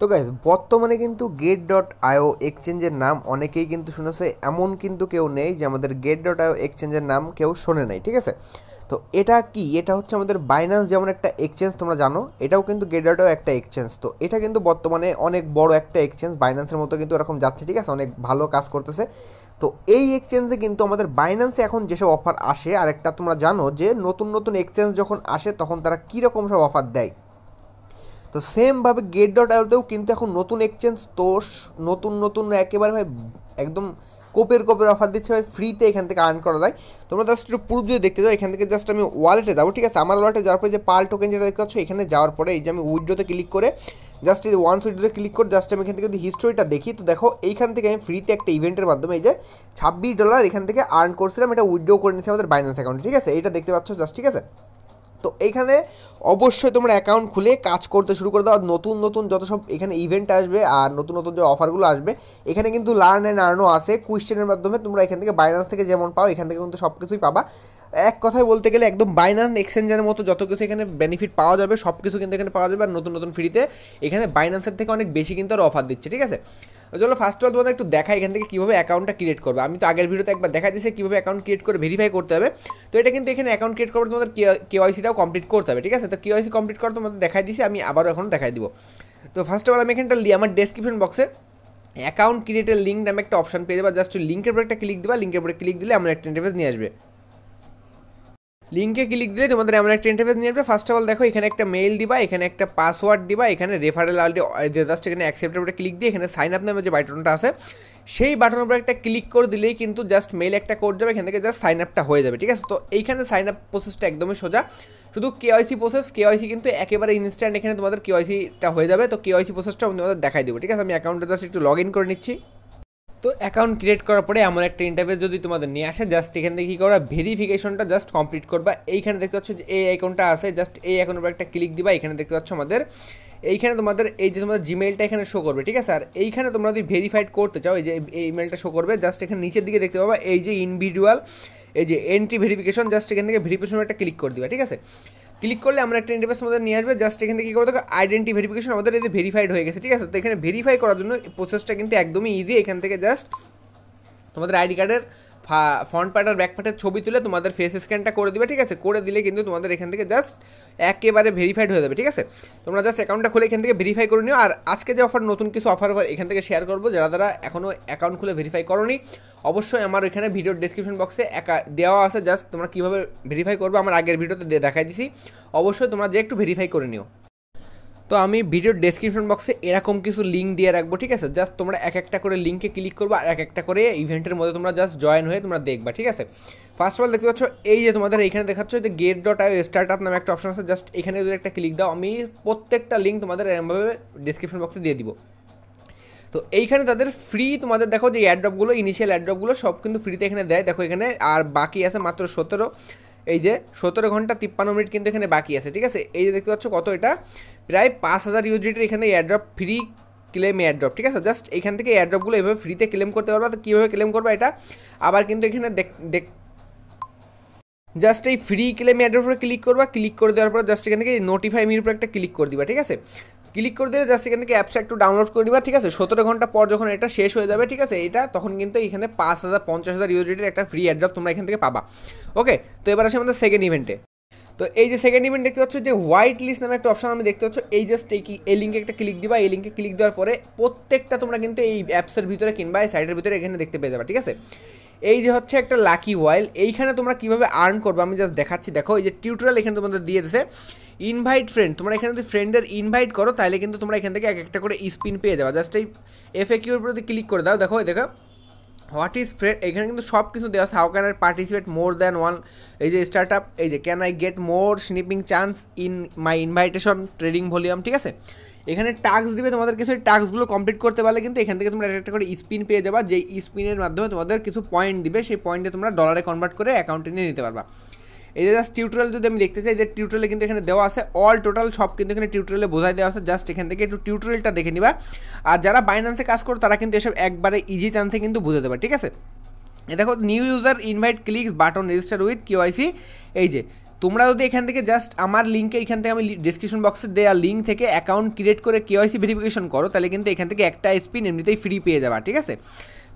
তো গাইজ বর্তমানে কিন্তু গেট ডট আয়ো এক্সচেঞ্জের নাম অনেকেই কিন্তু শুনেছে এমন কিন্তু কেউ নেই যে আমাদের গেট ডট আয়ো এক্সচেঞ্জের নাম কেউ শোনে নাই ঠিক আছে তো এটা কি এটা হচ্ছে আমাদের বাইন্যান্স যেমন একটা এক্সচেঞ্জ তোমরা জানো এটাও কিন্তু গেডাটাও একটা এক্সচেঞ্জ তো এটা কিন্তু বর্তমানে অনেক বড় একটা এক্সচেঞ্জ বাইন্যান্সের মতো কিন্তু এরকম যাচ্ছে ঠিক আছে অনেক ভালো কাজ করতেছে তো এই এক্সচেঞ্জে কিন্তু আমাদের বাইন্যান্সে এখন যেসব অফার আসে আর একটা তোমরা জানো যে নতুন নতুন এক্সচেঞ্জ যখন আসে তখন তারা কীরকম সব অফার দেয় তো সেমভাবে গেট ডট আলোতেও কিন্তু এখন নতুন এক্সচেঞ্জ তো নতুন নতুন একেবারে ভাই একদম কোপের কোপের অফার দিচ্ছে ভাই ফ্রিতে এখান থেকে আর্ন করা যায় তোমরা জাস্ট একটু প্রুফ যদি দেখতে যাও এখান থেকে জাস্ট আমি ওয়ালেটে যাবো ঠিক আছে আমার ওয়ালেটে যাওয়ার পরে যে পাল টোকেন যেটা দেখতে পাচ্ছ এখানে যাওয়ার পরে এই যে আমি উইড্রোতে ক্লিক করে জাস্ট এই ওয়ান উইড্রোতে ক্লিক করে জাস্ট আমি এখান থেকে যদি হিস্টোরিটা দেখি তো দেখো এইখান থেকে আমি ফ্রিতে একটা ইভেন্টের মাধ্যমে এই যে ছাব্বিশ ডলার এখান থেকে আর্ন করছিলাম এটা উইড্রো করে নিচ্ছে আমাদের বাইন্যান্স অ্যাকাউন্টে ঠিক আছে এটা দেখতে পাচ্ছ জাস্ট ঠিক আছে তো এইখানে অবশ্যই তোমরা অ্যাকাউন্ট খুলে কাজ করতে শুরু করে দাও নতুন নতুন যত সব এখানে ইভেন্ট আসবে আর নতুন নতুন যে অফারগুলো আসবে এখানে কিন্তু লার্ন অ্যান্ড আর্নও আসে কুয়েশ্চেনের মাধ্যমে তোমরা এখান থেকে বাইনান্স থেকে যেমন পাও এখান থেকে কিন্তু সব কিছুই পাবা এক কথায় বলতে গেলে একদম বাইনান্স এক্সচেঞ্জের মতো যত কিছু এখানে বেনিফিট পাওয়া যাবে সব কিছু কিন্তু এখানে পাওয়া যাবে আর নতুন নতুন ফ্রিতে এখানে বাইনান্সের থেকে অনেক বেশি কিন্তু আর অফার দিচ্ছে ঠিক আছে চলো ফার্স্ট অফ তোমাদের একটু দেখা এখান থেকে কীভাবে অ্যাকাউন্টটা ক্রিয়েট করবে আমি তো আগের ভিডিওতে একবার দেখা দিয়েছি কীভাবে অ্যাকাউন্ট ক্রিয়েট করে ভেরিফাই করতে হবে তো এটা কিন্তু এখানে অ্যাকাউন্ট ক্রিয়েট করবে তোমাদের কে কেওয়াইসিটাও কমপ্লিট করতে হবে ঠিক আছে তো কেওয়াইসি কমপ্লিট করা তোমাদের দেখা দিয়েছি আমি আবারও এখন দেখাই দিব তো ফার্স্ট অফ অল আমি এখানটা লি আমার ডেসক্রিপশন বক্সে অ্যাকাউন্ট ক্রিয়েটের লিঙ্ক নামে একটা অপশন পেয়ে যাবে জাস্ট লিঙ্কের উপরে একটা ক্লিক দেবা লিঙ্কের উপরে ক্লিক দিলে আমার একটা ইন্টারভেস নিয়ে আসবে লিঙ্কে ক্লিক দিলে তোমাদের এমন একটা ইন্টারফেস নিয়ে আসবে ফার্স্ট অফ অল দেখো এখানে একটা মেইল দিবা এখানে একটা পাসওয়ার্ড দিবা এখানে রেফারেল যে জাস্ট এখানে অ্যাকসেপ্ট উপরে ক্লিক দিয়ে এখানে সাইন আপ নামে যে বাটনটা আছে সেই বাটনের উপরে একটা ক্লিক করে দিলেই কিন্তু জাস্ট মেইল একটা কোড যাবে এখান থেকে জাস্ট সাইন আপটা হয়ে যাবে ঠিক আছে তো এইখানে সাইন আপ প্রসেসটা একদমই সোজা শুধু কেওয়াইসি প্রসেস কেওয়াইসি কিন্তু একেবারে ইনস্ট্যান্ট এখানে তোমাদের কেওয়াইসিটা হয়ে যাবে তো কেওয়াইসি প্রসেসটা আমি তোমাদের দেখাই দেবো ঠিক আছে আমি অ্যাকাউন্টে জাস্ট একটু লগ ইন করে নিচ্ছি তো অ্যাকাউন্ট ক্রিয়েট করার পরে এমন একটা ইন্টারভিউ যদি তোমাদের নিয়ে আসে জাস্ট এখান থেকে কী করবা ভেরিফিকেশনটা জাস্ট কমপ্লিট করবা এইখানে দেখতে পাচ্ছ যে এই অ্যাকাউন্টটা আছে জাস্ট এই অ্যাকাউন্টের উপর একটা ক্লিক দিবা এখানে দেখতে পাচ্ছ আমাদের এইখানে তোমাদের এই যে তোমাদের জিমেলটা এখানে শো করবে ঠিক আছে আর এইখানে তোমরা যদি ভেরিফাইড করতে চাও এই যে এই ইমেলটা শো করবে জাস্ট এখানে নিচের দিকে দেখতে পাবা এই যে ইনভিডুয়াল এই যে এন্ট্রি ভেরিফিকেশন জাস্ট এখান থেকে ভেরিফিকেশন একটা ক্লিক করে দিবা ঠিক আছে ক্লিক করলে আমরা একটা ইন্টারফেস আমাদের নিয়ে আসবে জাস্ট এখান থেকে কী করে দেখো আইডেন্টি ভেরিফিকেশন আমাদের এতে ভেরিফাইড হয়ে গেছে ঠিক আছে তো এখানে ভেরিফাই করার জন্য প্রসেসটা কিন্তু একদমই ইজি এখান থেকে জাস্ট তোমাদের আইডি কার্ডের ফ্রন্ট পার্ট আর ব্যাক পার্টের ছবি তুলে তোমাদের ফেস স্ক্যানটা করে দিবে ঠিক আছে করে দিলে কিন্তু তোমাদের এখান থেকে জাস্ট একেবারে ভেরিফাইড হয়ে যাবে ঠিক আছে তোমরা জাস্ট অ্যাকাউন্টটা খুলে এখান থেকে ভেরিফাই করে নিও আর আজকে যে অফার নতুন কিছু অফার এখান থেকে শেয়ার করবো যারা যারা এখনও অ্যাকাউন্ট খুলে ভেরিফাই নি অবশ্যই আমার এখানে ভিডিওর ডিসক্রিপশন বক্সে একা দেওয়া আছে জাস্ট তোমরা কীভাবে ভেরিফাই করবে আমার আগের ভিডিওতে দেখাই দিছি অবশ্যই তোমরা যে একটু ভেরিফাই করে নিও তো আমি ভিডিওর ডেসক্রিপশন বক্সে এরকম কিছু লিঙ্ক দিয়ে রাখবো ঠিক আছে জাস্ট তোমরা এক একটা করে লিঙ্কে ক্লিক করবে আর এক একটা করে ইভেন্টের মধ্যে তোমরা জাস্ট জয়েন হয়ে তোমরা দেখবা ঠিক আছে ফার্স্ট অফ অল দেখতে পাচ্ছ এই যে তোমাদের এখানে দেখাচ্ছ যে Gate dot I startup নামে একটা অপশন আছে জাস্ট এখানে যদি একটা ক্লিক দাও আমি প্রত্যেকটা লিঙ্ক তোমাদের এরমভাবে ডেসক্রিপশন বক্সে দিয়ে দিব তো এইখানে তাদের ফ্রি তোমাদের দেখো যে অ্যাড্রপগুলো ইনিশিয়াল অ্যাড্রপগুলো সব কিন্তু ফ্রিতে এখানে দেয় দেখো এখানে আর বাকি আছে মাত্র সতেরো এই যে সতেরো ঘন্টা তিপ্পান্ন মিনিট কিন্তু এখানে বাকি আছে ঠিক আছে এই যে দেখতে পাচ্ছ কত এটা প্রায় পাঁচ হাজার ইউজিটির এখানে এয়ারড্রপ ফ্রি ক্লেম এয়ারড্রপ ঠিক আছে জাস্ট এখান থেকে এয়ারড্রপগুলো এভাবে ফ্রিতে ক্লেম করতে পারবা তো কীভাবে ক্লেম করবা এটা আবার কিন্তু এখানে দেখ জাস্ট এই ফ্রি ক্লেম এয়ারড্রপের ক্লিক করবা ক্লিক করে দেওয়ার পর জাস্ট এখান থেকে নোটিফাই মির উপর একটা ক্লিক করে দিবা ঠিক আছে ক্লিক করে দিলে জাস্ট এখান থেকে অ্যাপসটা একটু ডাউনলোড করে নিবা ঠিক আছে সতেরো ঘন্টা পর যখন এটা শেষ হয়ে যাবে ঠিক আছে এটা তখন কিন্তু এখানে পাঁচ হাজার পঞ্চাশ হাজার ইউজিটির একটা ফ্রি অ্যাড্রপ তোমরা এখান থেকে পাবা ওকে তো এবার আসে আমাদের সেকেন্ড ইভেন্টে তো এই যে সেকেন্ড ইভেন্ট দেখতে পাচ্ছ যে হোয়াইট লিস্ট নামে একটা অপশন আমি দেখতে পাচ্ছ এই জাস্ট এই এই লিঙ্কে একটা ক্লিক দিবা এই লিঙ্কে ক্লিক দেওয়ার পরে প্রত্যেকটা তোমরা কিন্তু এই অ্যাপসের ভিতরে কিংবা এই সাইটের ভিতরে এখানে দেখতে পেয়ে যাবে ঠিক আছে এই যে হচ্ছে একটা লাকি ওয়াইল এইখানে তোমরা কীভাবে আর্ন করবে আমি জাস্ট দেখাচ্ছি দেখো এই যে টিউটোরিয়াল এখানে তোমাদের দিয়ে দিয়েছে ইনভাইট ফ্রেন্ড তোমরা এখানে যদি ফ্রেন্ডদের ইনভাইট করো তাহলে কিন্তু তোমরা এখান থেকে এক একটা করে স্পিন পেয়ে যাবে জাস্ট এই এফ এ কিউর প্রতি ক্লিক করে দাও দেখো দেখো হোয়াট ইজ ফ্রেন্ড এখানে কিন্তু সব কিছু দেওয়া আছে how can I participate more than one এই যে স্টার্ট আপ এই যে can I get more sniping chance in my invitation trading volume ঠিক আছে এখানে টাস্ক দিবে তোমাদের কিছু টাস্কগুলো কমপ্লিট করতে পারলে কিন্তু এখান থেকে তোমরা একটা করে স্পিন পেয়ে যাবা যে স্পিনের মাধ্যমে তোমাদের কিছু পয়েন্ট দিবে সেই পয়েন্টে তোমরা ডলারে কনভার্ট করে অ্যাকাউন্টে নিয়ে নিতে পারবা এই যে জাস্ট টিউটোরিয়াল যদি আমি দেখতে চাই এদের টিউটোরিয়ালে কিন্তু এখানে দেওয়া আছে অল টোটাল সব কিন্তু এখানে টিউটোরিয়ালে বোঝাই দেওয়া আছে জাস্ট এখান থেকে একটু টিউটোরিয়ালটা দেখে নিবা আর যারা বাইন্যান্সে কাজ করো তারা কিন্তু এসব একবারে ইজি চান্সে কিন্তু বুঝে দেবে ঠিক আছে দেখো new user invite click button register with KYC এই যে তোমরা যদি এখান থেকে জাস্ট আমার লিঙ্কে এখান থেকে আমি ডিসক্রিপশন বক্সে দেওয়া লিঙ্ক থেকে অ্যাকাউন্ট ক্রিয়েট করে কেওয়াইসি ভেরিফিকেশন করো তাহলে কিন্তু এখান থেকে একটা স্পিন এমনিতেই ফ্রি পেয়ে যাবা ঠিক আছে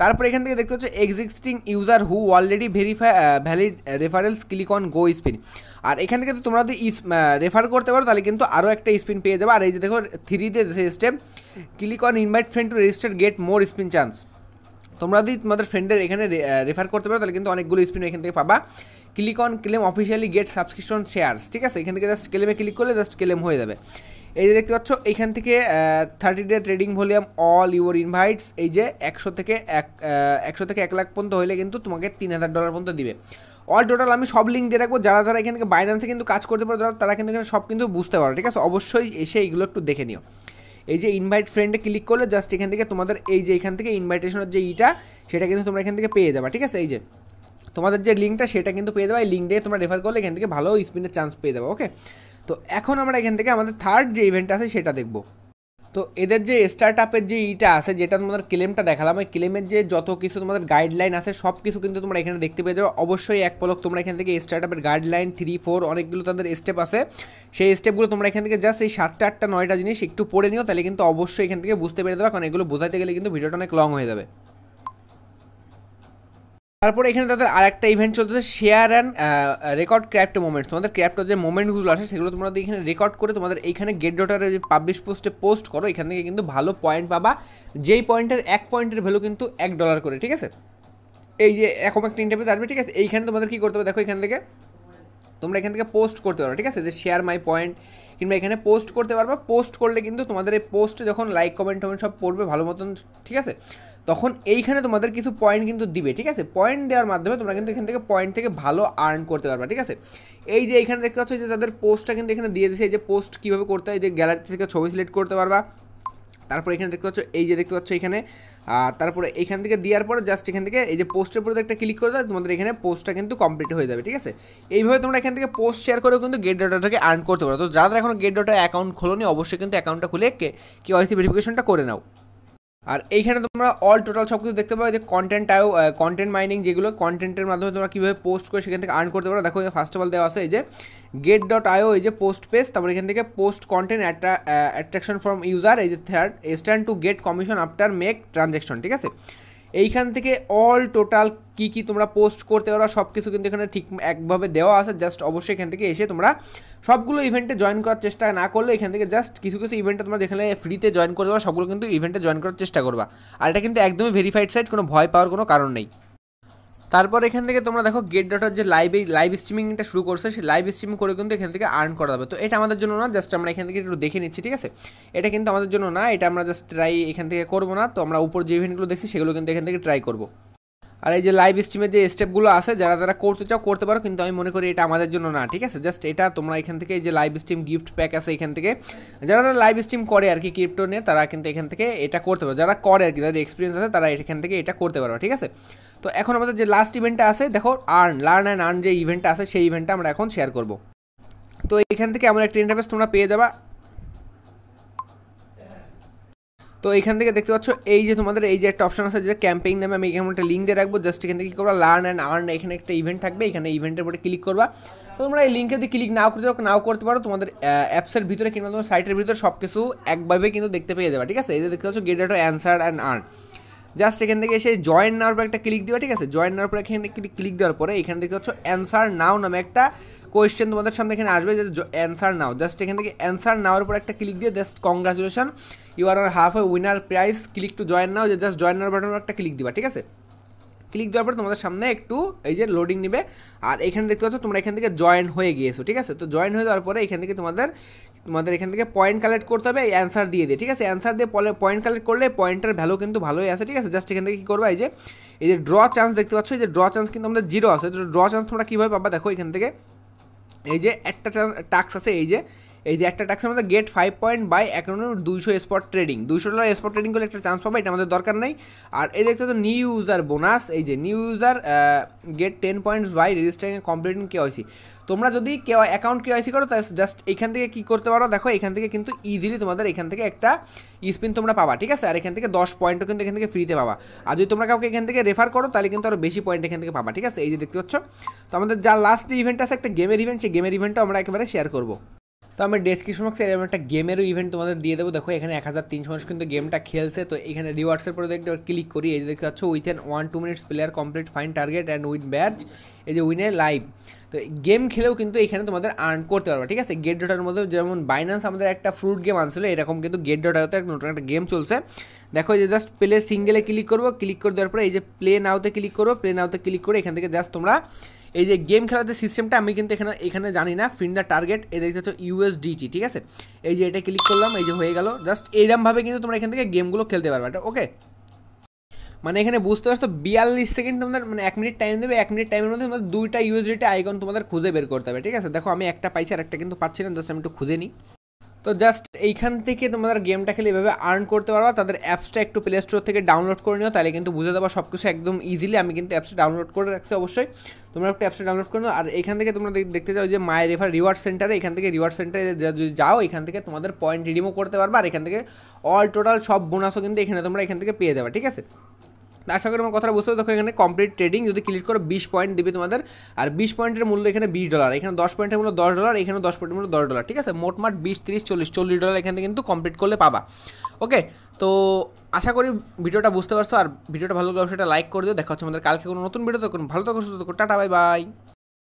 তারপর এখান থেকে দেখতে হচ্ছে existing user who already verify valid referrals click on go spin আর এখান থেকে তো তোমরা যদি রেফার করতে পারো তাহলে কিন্তু আরও একটা স্পিন পেয়ে যাবে আর এই যে দেখো থ্রি দিয়ে যে step click on invite friend to register get more spin chance তোমরা যদি তোমাদের ফ্রেন্ডদের এখানে রেফার করতে পারো তাহলে কিন্তু অনেকগুলো স্পিন এখান থেকে পাবা click on claim officially get subscription shares ঠিক আছে এখান থেকে জাস্ট ক্লেমে ক্লিক করলে জাস্ট ক্লেম হয়ে যাবে এই যে দেখতে পাচ্ছ এইখান থেকে thirty day trading volume all your invites এই যে একশো থেকে এক একশো থেকে এক লাখ পর্যন্ত হইলে কিন্তু তোমাকে তিন হাজার ডলার পর্যন্ত দিবে অল টোটাল আমি সব লিঙ্ক দিয়ে রাখবো যারা যারা এখান থেকে বাইন্যান্সে কিন্তু কাজ করতে পারো তারা কিন্তু এখানে সব কিন্তু বুঝতে পারো ঠিক আছে অবশ্যই এসে এইগুলো একটু দেখে নিও এই যে ইনভাইট ফ্রেন্ডে ক্লিক করলে জাস্ট এখান থেকে তোমাদের এই যে এখান থেকে ইনভাইটেশনের যে ইটা সেটা কিন্তু তোমরা এখান থেকে পেয়ে যাবা ঠিক আছে এই যে তোমাদের যে লিঙ্কটা সেটা কিন্তু পেয়ে যাবে এই লিঙ্ক দিয়ে তোমরা রেফার করলে এখান থেকে ভালো স্পিনের চান্স পেয়ে যাবে ওকে তো এখন আমরা এখান থেকে আমাদের থার্ড যে ইভেন্ট আছে সেটা দেখব তো এদের যে স্টার্ট আপের যে ইটা আছে যেটা তোমাদের ক্লেমটা দেখালাম ওই ক্লেমের যে যত কিছু তোমাদের গাইডলাইন আছে সব কিছু কিন্তু তোমরা এখানে দেখতে পেয়ে যাবে অবশ্যই এক পলক তোমরা এখান থেকে স্টার্ট আপের গাইডলাইন থ্রি ফোর অনেকগুলো তাদের স্টেপ আছে সেই স্টেপগুলো তোমরা এখান থেকে জাস্ট এই সাতটা আটটা নয়টা জিনিস একটু পড়ে নিও তাহলে কিন্তু অবশ্যই এখান থেকে বুঝতে পেরে দেবে কারণ এগুলো বোঝাতে গেলে কিন্তু ভিডিওটা অনেক লং হয়ে যাবে তারপরে এখানে তাদের আর একটা ইভেন্ট চলতেছে share and record crypto moments তোমাদের ক্র্যাপ্ট যে মোমেন্টগুলো আছে সেগুলো তোমরা এখানে রেকর্ড করে তোমাদের এইখানে গেট ডটারে যে পাবলিশ পোস্টে পোস্ট করো এখান থেকে কিন্তু ভালো পয়েন্ট পাবা যেই পয়েন্টের এক পয়েন্টের ভ্যালু কিন্তু এক ডলার করে ঠিক আছে এই যে এখন একটা ইন্টারভিউ আসবে ঠিক আছে এইখানে তোমাদের কী করতে হবে দেখো এখান থেকে তোমরা এখান থেকে পোস্ট করতে পারবে ঠিক আছে যে শেয়ার মাই পয়েন্ট কিংবা এখানে পোস্ট করতে পারবা পোস্ট করলে কিন্তু তোমাদের এই পোস্টে যখন লাইক কমেন্ট টমেন্ট সব পড়বে ভালো মতন ঠিক আছে তখন এইখানে তোমাদের কিছু পয়েন্ট কিন্তু দিবে ঠিক আছে পয়েন্ট দেওয়ার মাধ্যমে তোমরা কিন্তু এখান থেকে পয়েন্ট থেকে ভালো আর্ন করতে পারবে ঠিক আছে এই যে এখানে দেখতে পাচ্ছ যে তাদের পোস্টটা কিন্তু এখানে দিয়ে দিয়েছে এই যে পোস্ট কীভাবে করতে হয় যে গ্যালারি থেকে ছবি সিলেক্ট করতে পারবা তারপর এখানে দেখতে পাচ্ছ এই যে দেখতে পাচ্ছ এখানে তারপরে এখান থেকে দেওয়ার পরে জাস্ট এখান থেকে এই যে পোস্টের উপরে একটা ক্লিক করে দেয় তোমাদের এখানে পোস্টটা কিন্তু কমপ্লিট হয়ে যাবে ঠিক আছে এইভাবে তোমরা এখান থেকে পোস্ট শেয়ার করেও কিন্তু গেট ডাটাটাকে আর্ন করতে পারো তো যারা এখন গেট ডাটা অ্যাকাউন্ট খোলোনি অবশ্যই কিন্তু অ্যাকাউন্টটা খুলে কে ওয়াইসি ভেরিফিকেশনটা করে নাও আর এইখানে তোমরা অল টোটাল সব কিছু দেখতে পাবে যে কন্টেন্ট টাও কন্টেন্ট মাইনিং যেগুলো কন্টেন্টের মাধ্যমে তোমরা কীভাবে পোস্ট করে সেখান থেকে আর্ন করতে পারো দেখো ফার্স্ট অফ অল দেওয়া আছে এই যে গেট ডট আইও এই যে পোস্ট পেজ তারপর এখান থেকে post content attraction from user এই যে third stand to get commission after make transaction ঠিক আছে এইখান থেকে অল টোটাল কি কি তোমরা পোস্ট করতে পারো সব কিছু কিন্তু এখানে ঠিক একভাবে দেওয়া আছে জাস্ট অবশ্যই এখান থেকে এসে তোমরা সবগুলো ইভেন্টে জয়েন করার চেষ্টা না করলে এখান থেকে জাস্ট কিছু কিছু ইভেন্টে তোমরা যেখানে ফ্রিতে জয়েন করতে পারো সবগুলো কিন্তু ইভেন্টে জয়েন করার চেষ্টা করবা আর এটা কিন্তু একদমই ভেরিফাইড সাইট কোনো ভয় পাওয়ার কোনো কারণ নেই তারপর এখান থেকে তোমরা দেখো গেট ডটার যে লাইভ লাইভ স্ট্রিমিংটা শুরু করছে সেই লাইভ স্ট্রিমিং করে কিন্তু এখান থেকে আর্ন করা যাবে তো এটা আমাদের জন্য না জাস্ট আমরা এখান থেকে একটু দেখে নিচ্ছি ঠিক আছে এটা কিন্তু আমাদের জন্য না এটা আমরা জাস্ট ট্রাই এখান থেকে করবো না তো আমরা উপর যে ইভেন্টগুলো দেখছি সেগুলো কিন্তু এখান থেকে ট্রাই করবো আর এই যে লাইভ স্ট্রিমের যে স্টেপগুলো আছে যারা যারা করতে চাও করতে পারো কিন্তু আমি মনে করি এটা আমাদের জন্য না ঠিক আছে জাস্ট এটা তোমরা এখান থেকে এই যে লাইভ স্ট্রিম গিফট প্যাক আছে এখান থেকে যারা যারা লাইভ স্ট্রিম করে আর কি ক্রিপ্টো নিয়ে তারা কিন্তু এখান থেকে এটা করতে পারো যারা করে আর কি যাদের এক্সপিরিয়েন্স আছে তারা এখান থেকে এটা করতে পারো ঠিক আছে তো এখন আমাদের যে লাস্ট ইভেন্টটা আছে দেখো আর্ন লার্ন অ্যান্ড আর্ন যে ইভেন্টটা আছে সেই ইভেন্টটা আমরা এখন শেয়ার করব তো এখান থেকে আমরা একটা ইন্টারভেস তোমরা পেয়ে যাবা তো এখান থেকে দেখতে পাচ্ছ এই যে তোমাদের এই যে একটা অপশন আছে যে ক্যাম্পেইন নামে আমি এখানে একটা লিঙ্ক দিয়ে রাখবো জাস্ট এখান থেকে কী করবো লার্ন অ্যান্ড আর্ন এখানে একটা ইভেন্ট থাকবে এখানে ইভেন্টের উপরে ক্লিক করবা তোমরা এই লিঙ্কে যদি ক্লিক নাও করতে পারো নাও করতে পারো তোমাদের অ্যাপসের ভিতরে কিংবা তোমার সাইটের ভিতরে সব কিছু একভাবে কিন্তু দেখতে পেয়ে যাবে ঠিক আছে এই যে দেখতে পাচ্ছ get answer and earn just এখান থেকে এসে জয়েন নেওয়ার পর একটা ক্লিক দেওয়া ঠিক আছে জয়েন নেওয়ার পর এখানে ক্লিক দেওয়ার পরে এখানে দেখতে পাচ্ছ অ্যান্সার নাও নামে একটা কোয়েশ্চেন তোমাদের সামনে এখানে আসবে যে অ্যান্সার নাও জাস্ট এখান থেকে অ্যান্সার নাওয়ার পর একটা ক্লিক দিয়ে just congratulation you are half a winner prize click to join now যে জাস্ট জয়েন নেওয়ার বাটন একটা ক্লিক দিবা ঠিক আছে ক্লিক দেওয়ার পর তোমাদের সামনে একটু এই যে লোডিং নেবে আর এখানে দেখতে পাচ্ছ তোমরা এখান থেকে জয়েন হয়ে গিয়েছো ঠিক আছে তো জয়েন হয়ে যাওয়ার পরে এখান থেকে তোমাদের তোমাদের এখান থেকে পয়েন্ট কালেক্ট করতে হবে অ্যান্সার দিয়ে দিয়ে ঠিক আছে অ্যান্সার দিয়ে পয়েন্ট কালেক্ট করলে পয়েন্টের ভ্যালু কিন্তু ভালোই আছে ঠিক আছে জাস্ট এখান থেকে কী করবে এই যে এই যে ড্র চান্স দেখতে পাচ্ছ এই যে ড্র চান্স কিন্তু আমাদের জিরো আছে ড্র চান্স তোমরা কীভাবে পাবা দেখো এখান থেকে এই যে একটা চান্স টাস্ক আছে এই যে এই যে একটা ট্যাক্সের মধ্যে get five point by account দুইশো স্পট ট্রেডিং দুইশো ডলার স্পট ট্রেডিং করলে একটা চান্স পাবে এটা আমাদের দরকার নেই আর এই দেখতে তো নিউ ইউজার বোনাস এই যে new user get ten points by registering completing KYC তোমরা যদি কেউ অ্যাকাউন্ট কেওয়াইসি করো তাহলে জাস্ট এখান থেকে কী করতে পারো দেখো এখান থেকে কিন্তু ইজিলি তোমাদের এখান থেকে একটা স্পিন তোমরা পাবা ঠিক আছে আর এখান থেকে দশ পয়েন্টও কিন্তু এখান থেকে ফ্রিতে পাবা আর যদি তোমরা কাউকে এখান থেকে রেফার করো তাহলে কিন্তু আরও বেশি পয়েন্ট এখান থেকে পাবা ঠিক আছে এই যে দেখতে পাচ্ছ তো আমাদের যা লাস্ট ইভেন্ট আছে একটা গেমের ইভেন্ট সেই গেমের ইভেন্টটা আমরা একেবারে শেয়ার করবো তো আমি ডেসক্রিপশন বক্সে এরকম একটা গেমেরও ইভেন্ট তোমাদের দিয়ে দেবো দেখো এখানে এক হাজার তিনশো মানুষ কিন্তু গেমটা খেলছে তো এখানে রিওয়ার্ডসের পরে দেখতে ক্লিক করি এই যে দেখতে পাচ্ছ with an one two minutes player complete fine target and with batch এই যে উইনে লাইভ তো গেম খেলেও কিন্তু এখানে তোমাদের আর্ন করতে পারবে ঠিক আছে গেট ডটার মধ্যে যেমন বাইন্যান্স আমাদের একটা ফ্রুট গেম আনছিল এরকম কিন্তু গেট ডটারতে একটা নতুন একটা গেম চলছে দেখো যে জাস্ট প্লে সিঙ্গেলে ক্লিক করবো ক্লিক করে দেওয়ার পরে এই যে প্লে নাওতে ক্লিক করবো প্লে নাওতে ক্লিক করে এখান থেকে জাস্ট তোমরা এই যে গেম খেলাতে সিস্টেমটা আমি কিন্তু এখানে এখানে জানি না ফিন দ্য টার্গেট এ দেখতে হচ্ছে ইউএসডিটি ঠিক আছে এই যে এটা ক্লিক করলাম এই যে হয়ে গেল জাস্ট এইরকমভাবে কিন্তু তোমরা এখান থেকে গেমগুলো খেলতে পারবে ওকে মানে এখানে বুঝতে পারছো বিয়াল্লিশ সেকেন্ড তোমাদের মানে এক মিনিট টাইম দেবে এক মিনিট টাইমের মধ্যে তোমাদের দুইটা ইউএসডিটি আইকন তোমাদের খুঁজে বের করতে হবে ঠিক আছে দেখো আমি একটা পাইছি আর একটা কিন্তু পাচ্ছি না জাস্ট আমি একটু খুঁজে নিই তো জাস্ট এইখান থেকে তোমাদের গেমটা খেলে এভাবে আর্ন করতে পারবা তাদের অ্যাপসটা একটু প্লে স্টোর থেকে ডাউনলোড করে নিও তাহলে কিন্তু বুঝে দেওয়া সব কিছু একদম ইজিলি আমি কিন্তু অ্যাপসটা ডাউনলোড করে রাখছি অবশ্যই তোমরা একটা অ্যাপসটা ডাউনলোড করে নিও আর এখান থেকে তোমরা দেখতে চাও যে মাই রেফার রিওয়ার্ড সেন্টারে এখান থেকে রিওয়ার্ড সেন্টারে যদি যাও এখান থেকে তোমাদের পয়েন্ট রিডিমও করতে পারবা আর এখান থেকে অল টোটাল সব বোনাসও কিন্তু এখানে তোমরা এখান থেকে পেয়ে যাবে ঠিক আছে আশা করি আমার কথা বুঝতে দেখো এখানে কমপ্লিট ট্রেডিং যদি ক্লিক করো বিশ পয়েন্ট দেবে তোমাদের আর বিশ পয়েন্টের মূল্য এখানে বিশ ডলার এখানে দশ পয়েন্টের মূল্য দশ ডলার এখানে দশ পয়েন্টের মূল্য দশ ডলার ঠিক আছে মোটমাট বিশ তিরিশ চল্লিশ চল্লিশ ডলার এখানে কিন্তু কমপ্লিট করলে পাবা ওকে তো আশা করি ভিডিওটা বুঝতে পারছো আর ভিডিওটা ভালো লাগলে সেটা লাইক করে দিও দেখা হচ্ছে আমাদের কালকে কোনো নতুন ভিডিও তখন ভালো থাকো সুস্থ থাকো টাটা বাই বাই